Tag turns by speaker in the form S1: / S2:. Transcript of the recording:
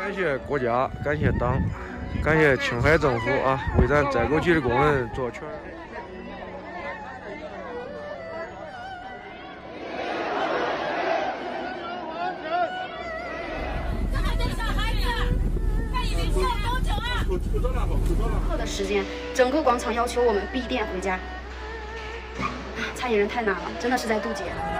S1: 感谢国家，感谢党，感谢青海政府啊，为咱摘枸杞的工人做全。快点！快点！快点！快点！快点！快点！快点！快点！快点！快点！快点！快点！快点！快